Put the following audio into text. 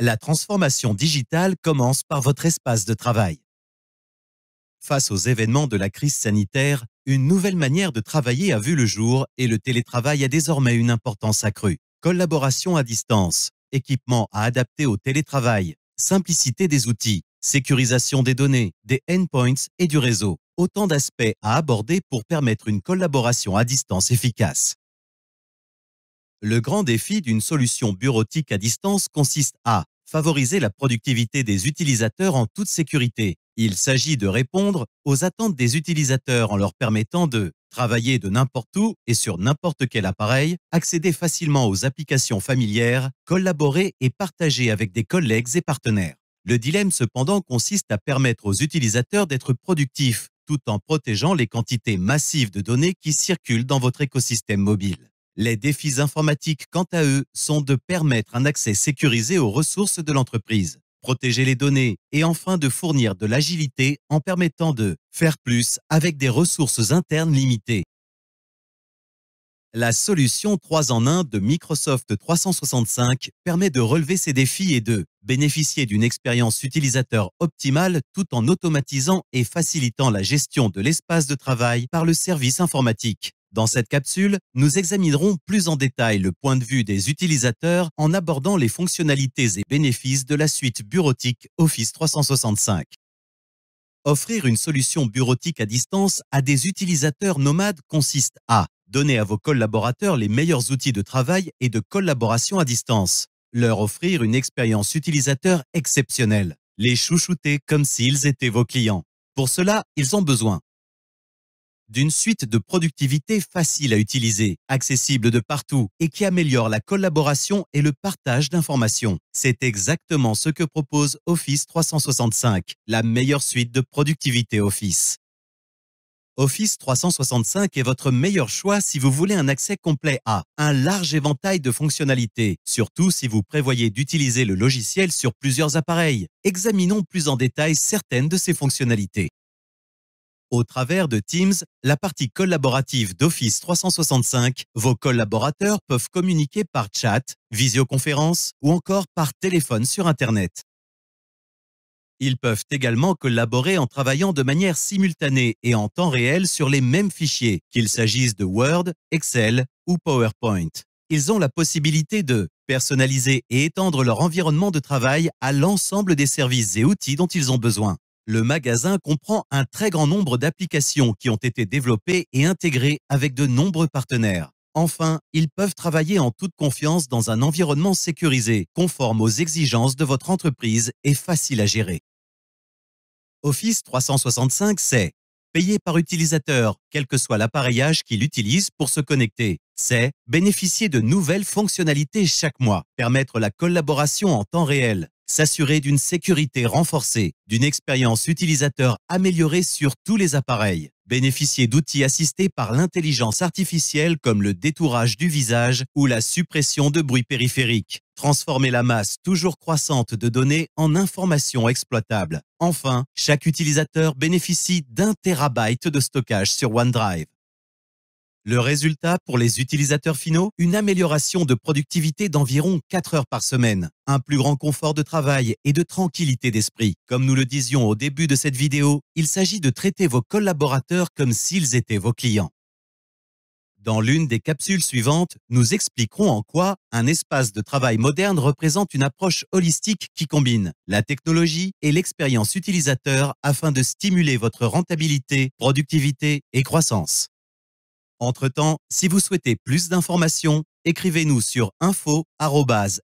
la transformation digitale commence par votre espace de travail. Face aux événements de la crise sanitaire, une nouvelle manière de travailler a vu le jour et le télétravail a désormais une importance accrue. Collaboration à distance, équipement à adapter au télétravail, simplicité des outils, sécurisation des données, des endpoints et du réseau. Autant d'aspects à aborder pour permettre une collaboration à distance efficace. Le grand défi d'une solution bureautique à distance consiste à favoriser la productivité des utilisateurs en toute sécurité. Il s'agit de répondre aux attentes des utilisateurs en leur permettant de travailler de n'importe où et sur n'importe quel appareil, accéder facilement aux applications familières, collaborer et partager avec des collègues et partenaires. Le dilemme cependant consiste à permettre aux utilisateurs d'être productifs tout en protégeant les quantités massives de données qui circulent dans votre écosystème mobile. Les défis informatiques, quant à eux, sont de permettre un accès sécurisé aux ressources de l'entreprise, protéger les données et enfin de fournir de l'agilité en permettant de faire plus avec des ressources internes limitées. La solution 3 en 1 de Microsoft 365 permet de relever ces défis et de bénéficier d'une expérience utilisateur optimale tout en automatisant et facilitant la gestion de l'espace de travail par le service informatique. Dans cette capsule, nous examinerons plus en détail le point de vue des utilisateurs en abordant les fonctionnalités et bénéfices de la suite bureautique Office 365. Offrir une solution bureautique à distance à des utilisateurs nomades consiste à donner à vos collaborateurs les meilleurs outils de travail et de collaboration à distance, leur offrir une expérience utilisateur exceptionnelle, les chouchouter comme s'ils étaient vos clients. Pour cela, ils ont besoin d'une suite de productivité facile à utiliser, accessible de partout et qui améliore la collaboration et le partage d'informations. C'est exactement ce que propose Office 365, la meilleure suite de productivité Office. Office 365 est votre meilleur choix si vous voulez un accès complet à un large éventail de fonctionnalités, surtout si vous prévoyez d'utiliser le logiciel sur plusieurs appareils. Examinons plus en détail certaines de ces fonctionnalités. Au travers de Teams, la partie collaborative d'Office 365, vos collaborateurs peuvent communiquer par chat, visioconférence ou encore par téléphone sur Internet. Ils peuvent également collaborer en travaillant de manière simultanée et en temps réel sur les mêmes fichiers, qu'il s'agisse de Word, Excel ou PowerPoint. Ils ont la possibilité de personnaliser et étendre leur environnement de travail à l'ensemble des services et outils dont ils ont besoin le magasin comprend un très grand nombre d'applications qui ont été développées et intégrées avec de nombreux partenaires. Enfin, ils peuvent travailler en toute confiance dans un environnement sécurisé, conforme aux exigences de votre entreprise et facile à gérer. Office 365, c'est payer par utilisateur, quel que soit l'appareillage qu'il utilise pour se connecter. C'est bénéficier de nouvelles fonctionnalités chaque mois, permettre la collaboration en temps réel, s'assurer d'une sécurité renforcée, d'une expérience utilisateur améliorée sur tous les appareils, bénéficier d'outils assistés par l'intelligence artificielle comme le détourage du visage ou la suppression de bruit périphérique, transformer la masse toujours croissante de données en informations exploitables. Enfin, chaque utilisateur bénéficie d'un terabyte de stockage sur OneDrive. Le résultat pour les utilisateurs finaux, une amélioration de productivité d'environ 4 heures par semaine, un plus grand confort de travail et de tranquillité d'esprit. Comme nous le disions au début de cette vidéo, il s'agit de traiter vos collaborateurs comme s'ils étaient vos clients. Dans l'une des capsules suivantes, nous expliquerons en quoi un espace de travail moderne représente une approche holistique qui combine la technologie et l'expérience utilisateur afin de stimuler votre rentabilité, productivité et croissance. Entre-temps, si vous souhaitez plus d'informations, écrivez-nous sur info.nrb.be.